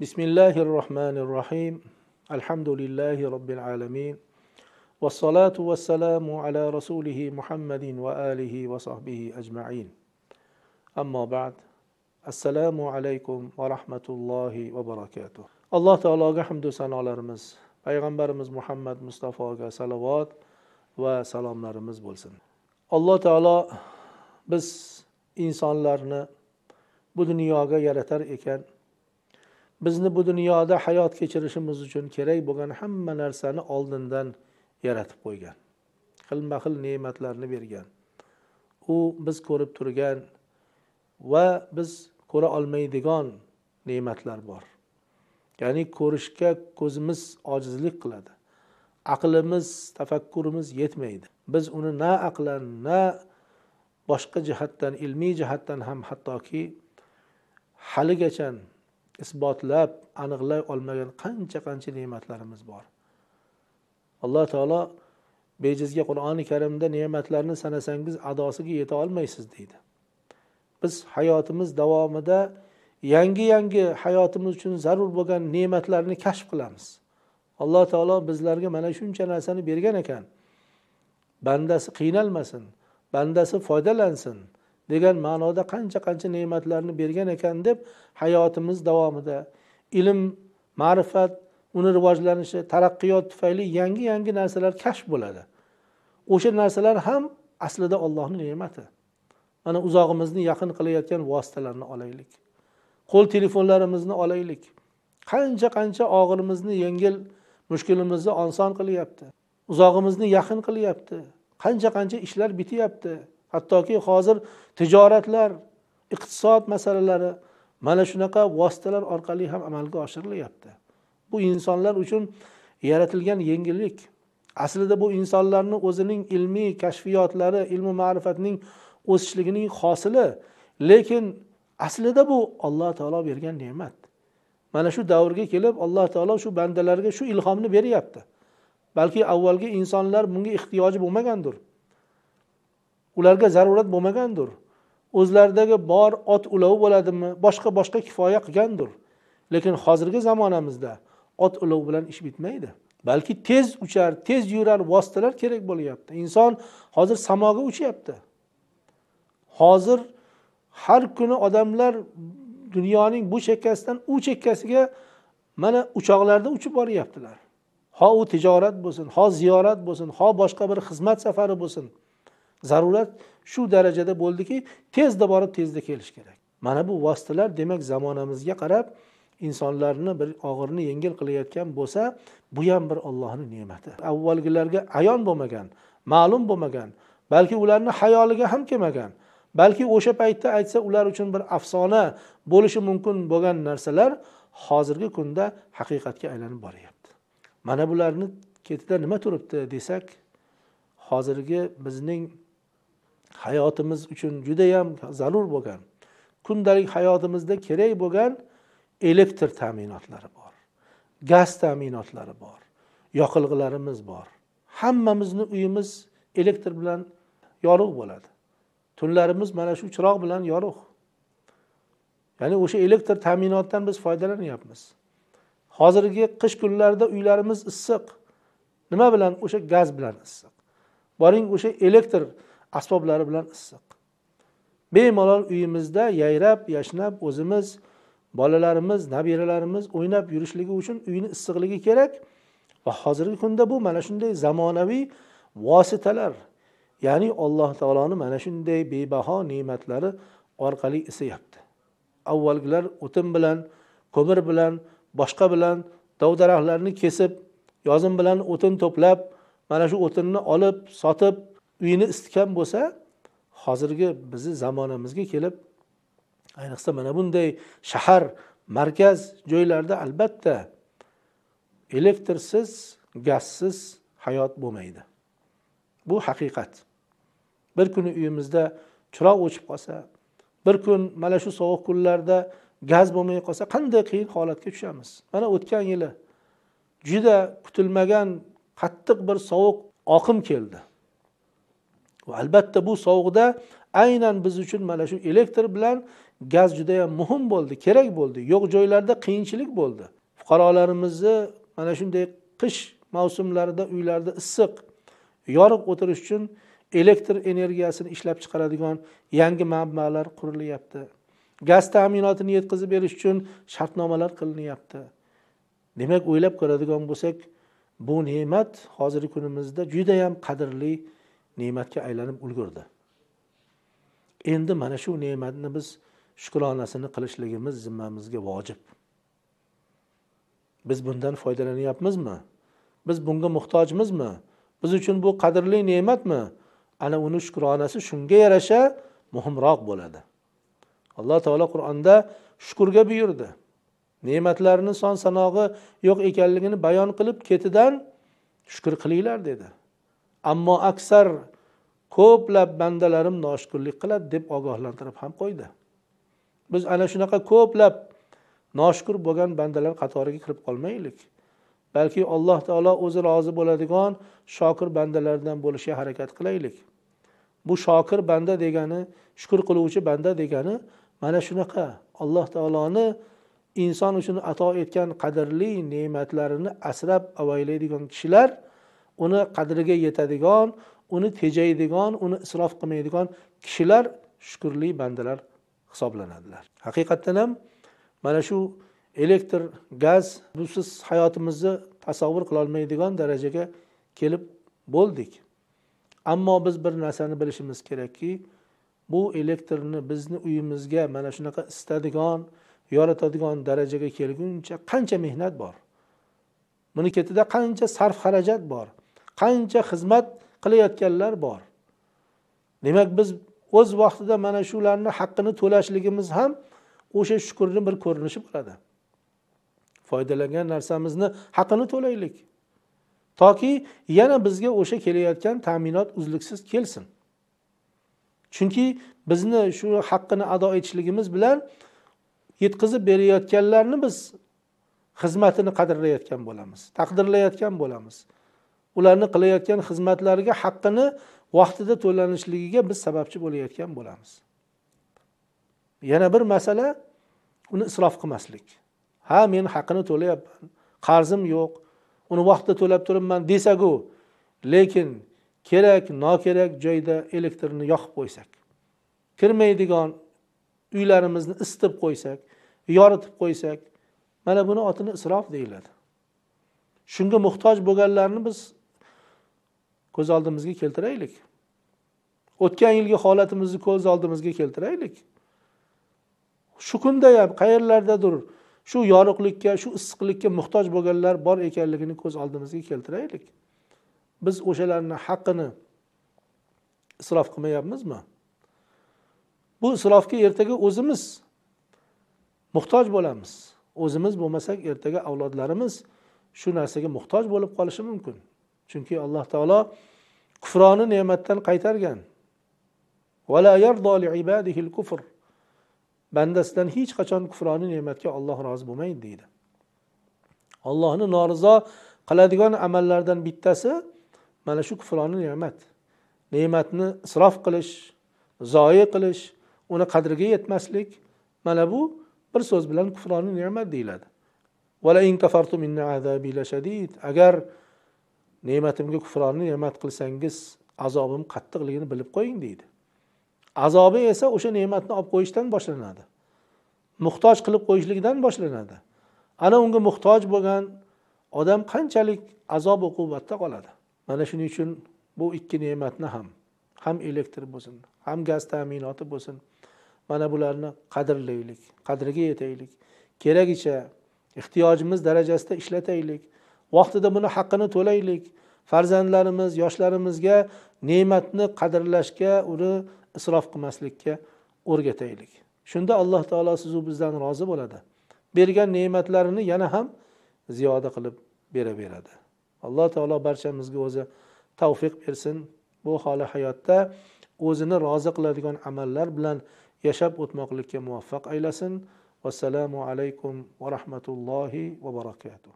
بسم الله الرحمن الرحيم الحمد لله رب العالمين والصلاة والسلام على رسوله محمد وآله وصحبه أجمعين أما بعد السلام عليكم ورحمة الله وبركاته الله تعالى حمد سنة محمد مصطفى muhammad mustafoga وسلام va بولسن الله تعالى بس إنسان لرنا bu dunyoga yaratar ekan bizni bu dunyoda hayot kechirishimiz uchun kerak bo'lgan hamma narsani oldindan yaratib qo'ygan xilma xil ne'matlarni bergan u biz ko'rib turgan va biz ko'ra olmaydigan ne'matlar bor ya'ni ko'rishga ko'zimiz ojizlik qiladi aqlimiz tafakkurimiz yetmaydi biz uni na aqlan na boshqa jihatdan ilmiy jihatdan ham hattoki haligacha isbotlab aniqlay olmagan qancha qancha ne'matlarimiz bor alloh taolo bejizga qur'oni karimda ne'matlarni sanasangiz adosiga yeta olmaysiz deydi biz hayotimiz davomida yangi yangi hayotimiz uchun zarur bo'lgan ne'matlarni kashf qilamiz alloh taolo bizlarga mana shuncha narsani bergan ekan bandasi qiynalmasin bandasi foydalansin degan ma'noda qancha qancha ne'matlarni bergan ekan deb hayotimiz davomida ilm ma'rifat uni rivojlanishi taraqqiyot tufayli yangi yangi narsalar kashf bo'ladi o'sha narsalar ham aslida ollohni ne'mati mana uzog'imizni yaqin qilayotgan vositalarni olaylik qo'l telefonlarimizni olaylik qancha qancha og'irimizni yengil mushkulimizni oson qilyapti uzog'imizni yaqin qilyapti qancha qancha ishlar bityapti hattoki hozir tijoratlar iqtisod masalalari mana shunaqa vositalar orqali ham amalga oshirilyapti bu insonlar uchun yaratilgan yengillik aslida bu insonlarni o'zining ilmiy kashfiyotlari ilmu ma'rifatning o'sishligining hosili lekin aslida bu alloh taolo bergan ne'mat mana shu davrga kelib alloh taolo shu bandalarga shu ilhomni beryapti balki avvalgi insonlar bunga ehtiyoji bo'lmagandir ularga zarurat bo'lmagandir o'zlaridagi bor ot ulovi bo'ladimi boshqa boshqa kifoya qilgandir lekin hozirgi zamonamizda ot ulov bilan ish bitmaydi balki tez uchar tez yurar vositalar kerak bo'lyapti inson hozir samoga uchyapti hozir har kuni odamlar dunyoning bu chekkasidan u chekkasiga mana uchoqlarda uchib boryaptilar ho u tijorat bo'lsin ho ziyorat bo'lsin ho boshqa bir xizmat safari bo'lsin zarurat shu darajada bo'ldiki tezda borib tezda kelish kerak mana bu vositalar demak zamonamizga qarab insonlarni bir og'irni yengil qilayotgan bo'lsa bu ham bir ollohni ne'mati avvalgilarga ayon bo'lmagan ma'lum bo'lmagan balki ularni hayoliga ham kelmagan balki o'sha paytda aytsa ular uchun bir afsona bo'lishi mumkin bo'lgan narsalar hozirgi kunda haqiqatga aylanib boryapti mana bularni ketida nima turibdi desak hozirgi bizning hayotimiz uchun judayam zarur bo'lgan kundalik hayotimizda kerak bo'lgan elektr ta'minotlari bor gaz ta'minotlari bor yoqilg'ilarimiz bor hammamizni uyimiz elektr bilan yorug' bo'ladi tunlarimiz mana shu chiroq bilan yorug' ya'ni o'sha elektr ta'minotidan biz foydalanyapmiz hozirgi qish kunlarida uylarimiz issiq nima bilan o'sha gaz bilan issiq boring o'sha elektr asboblari bilan issiq bemalol uyimizda yayrab yashnab o'zimiz bolalarimiz nabiralarimiz o'ynab yurishligi uchun uyni issiqligi kerak va hozirgi kunda bu mana shunday zamonaviy vositalar ya'ni alloh taoloni mana shunday bebaho ne'matlari orqali isiyapti avvalgilar o'tin bilan ko'mir bilan boshqa bilan dov daraxtlarni kesib yozin bilan o'tin to'plab mana shu o'tinni olib sotib uyini isitgan bo'lsa hozirgi bizni zamonamizga kelib ayniqsa mana bunday shahar markaz joylarda albatta elektrsiz gazsiz hayot bo'lmaydi bu haqiqat bir kuni uyimizda chiroq o'chib qolsa bir kun mana shu sovuq kunlarda gaz bo'lmay qolsa qanday qiyin holatga tushamiz mana o'tgan yili juda kutilmagan qattiq bir sovuq oqim keldi va albatta bu sovuqda aynan biz uchun mana shu elektr bilan gaz juda yam muhim bo'ldi kerak bo'ldi yo'q joylarda qiyinchilik bo'ldi fuqarolarimizni mana shunday qish mavsumlarida uylarda issiq yorib o'tirish uchun elektr energiyasini ishlab chiqaradigan yangi manbalar qurilyapti gaz ta'minotini yetkazib berish uchun shartnomalar qilinyapti demak o'ylab ko'radigan bo'lsak bu ne'mat hozirgi kunimizda judayam qadrli ne'matga aylanib ulgurdi endi mana shu ne'matni biz shukronasini qilishligimiz zimmamizga vojib biz bundan foydalanyapmizmi biz bunga muhtojmizmi biz uchun bu qadrli ne'matmi ana uni shukronasi shunga yarasha muhimroq bo'ladi alloh taolo qur'onda shukurga buyurdi ne'matlarni son sanog'i yo'q ekanligini bayon qilib ketidan shukur qilinglar dedi ammo aksar ko'plab bandalarim noshukurlik qiladi deb ogohlantirib ham qo'ydi biz ana shunaqa ko'plab noshukur bo'lgan bandalar qatoriga kirib qolmaylik balki alloh taolo o'zi rozi bo'ladigan shokir bandalardan bo'lishga harakat qilaylik bu shokir banda degani shukur qiluvchi banda degani mana shunaqa alloh taoloni inson uchun ato etgan qadrli ne'matlarini asrab avaylaydigan kishilar uni qadriga yetadigan uni tejaydigan uni isrof qilmaydigan kishilar shukurli bandalar hisoblanadilar haqiqatdan ham mana shu elektr gaz busiz hayotimizni tasavvur qilolmaydigan darajaga kelib bo'ldik ammo biz bir narsani bilishimiz kerakki bu elektrni bizni uyimizga mana shunaqa istadigan yoritadigan darajaga kelguncha qancha mehnat bor buni ketida qancha sarf xarajat bor qancha xizmat qilayotganlar bor demak biz o'z vaqtida mana shularni haqqini to'lashligimiz ham o'sha shukurni bir ko'rinishi bo'ladi foydalangan narsamizni haqqini to'laylik toki yana bizga o'sha kelayotgan ta'minot uzluksiz kelsin chunki bizni shu haqqini ado etishligimiz bilan yetkazib berayotganlarni biz xizmatini qadrlayotgan bo'lamiz taqdirlayotgan bo'lamiz ularni qilayotgan xizmatlariga haqqini vaqtida to'lanishligiga biz sababchi bo'layotgan bo'lamiz yana bir masala uni isrof qilmaslik ha men haqqini to'layapman qarzim yo'q uni vaqtida to'lab turibman desaku lekin kerak nokerak joyda elektrni yoqib qo'ysak kirmaydigan uylarimizni isitib qo'ysak yoritib qo'ysak mana buni otini isrof deyiladi shunga muhtoj bo'lganlarni biz ko'z oldimizga keltiraylik o'tgan yilgi holatimizni ko'z oldimizga keltiraylik shu kunda ham qayerlardadir shu yorug'likka shu issiqlikka muhtoj bo'lganlar bor ekanligini ko'z oldimizga keltiraylik biz o'shalarni haqqini isrof qilmayapmizmi bu isrofga ertaga o'zimiz muhtoj bo'lamiz o'zimiz bo'lmasak ertaga avlodlarimiz shu narsaga muhtoj bo'lib qolishi mumkin chunki alloh taolo kufroni ne'matdan qaytargan kufr bandasidan hech qachon kufroni ne'matga olloh rozi bo'lmaydi deydi ollohni norizo qiladigan amallardan bittasi mana shu kufroni ne'mat ne'matni isrof qilish zoyi qilish uni qadriga yetmaslik mana bu bir so'z bilan kufroni ne'mat deyiladi agar ne'matimga kufronni ne'mat qilsangiz azobim qattiqligini bilib qo'ying deydi azobi esa o'sha ne'matni olib qo'yishdan boshlanadi muhtoj qilib qo'yishlikdan boshlanadi ana unga muhtoj bo'lgan odam qanchalik azob uqubatda qoladi mana shuning uchun bu ikki ne'matni ham ham elektr bo'lsin ham gaz ta'minoti bo'lsin mana bularni qadrlaylik qadriga yetaylik keragicha ehtiyojimiz darajasida ishlataylik vaqtida buni haqqini to'laylik farzandlarimiz yoshlarimizga ne'matni qadrlashga uni isrof qilmaslikka o'rgataylik shunda alloh taolo sizu bizdan rozi bo'ladi bergan ne'matlarini yana ham ziyoda qilib beraveradi alloh taolo barchamizga o'zi tavfiq bersin bu holi hayotda o'zini rozi qiladigan amallar bilan yashab o'tmoqlikka muvaffaq aylasin vassalomu alaykum va rahmatullohi va barakatuh